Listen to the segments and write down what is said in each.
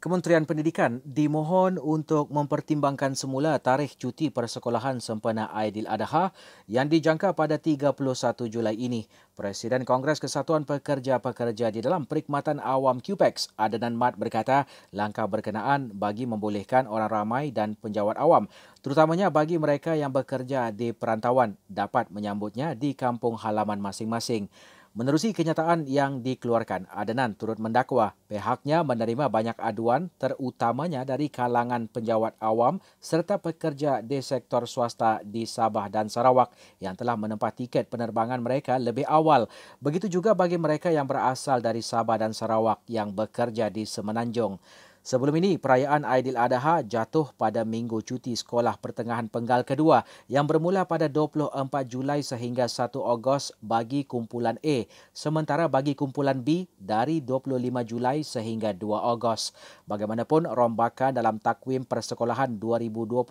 Kementerian Pendidikan dimohon untuk mempertimbangkan semula tarikh cuti persekolahan sempena Aidil Adha yang dijangka pada 31 Julai ini. Presiden Kongres Kesatuan Pekerja-Pekerja di dalam Perikmatan Awam QPEX, Adnan Mat berkata, langkah berkenaan bagi membolehkan orang ramai dan penjawat awam, terutamanya bagi mereka yang bekerja di perantauan dapat menyambutnya di kampung halaman masing-masing. Menerusi kenyataan yang dikeluarkan, Adenan turut mendakwa pihaknya menerima banyak aduan terutamanya dari kalangan penjawat awam serta pekerja di sektor swasta di Sabah dan Sarawak yang telah menempah tiket penerbangan mereka lebih awal. Begitu juga bagi mereka yang berasal dari Sabah dan Sarawak yang bekerja di Semenanjung. Sebelum ini, perayaan Aidil Adha jatuh pada minggu cuti sekolah pertengahan penggal kedua yang bermula pada 24 Julai sehingga 1 Ogos bagi kumpulan A, sementara bagi kumpulan B dari 25 Julai sehingga 2 Ogos. Bagaimanapun, rombakan dalam takwim persekolahan 2020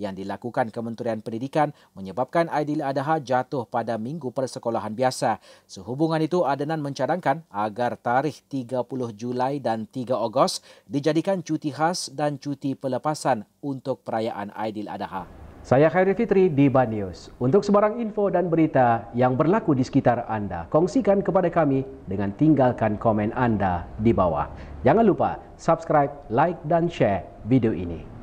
yang dilakukan Kementerian Pendidikan menyebabkan Aidil Adha jatuh pada minggu persekolahan biasa. Sehubungan itu, Adenan mencadangkan agar tarikh 30 Julai dan 3 Ogos dijadikan dijadikan cuti khas dan cuti pelepasan untuk perayaan Adha. Saya Khairi Fitri di Banyus. Untuk sebarang info dan berita yang berlaku di sekitar anda, kongsikan kepada kami dengan tinggalkan komen anda di bawah. Jangan lupa subscribe, like dan share video ini.